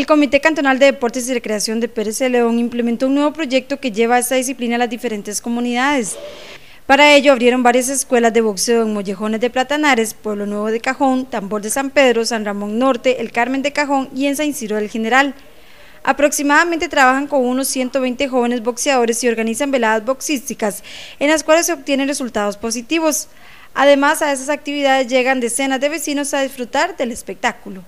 El Comité Cantonal de Deportes y Recreación de Pérez de León implementó un nuevo proyecto que lleva a esta disciplina a las diferentes comunidades. Para ello abrieron varias escuelas de boxeo en Mollejones de Platanares, Pueblo Nuevo de Cajón, Tambor de San Pedro, San Ramón Norte, El Carmen de Cajón y en San Ciro del General. Aproximadamente trabajan con unos 120 jóvenes boxeadores y organizan veladas boxísticas, en las cuales se obtienen resultados positivos. Además, a esas actividades llegan decenas de vecinos a disfrutar del espectáculo.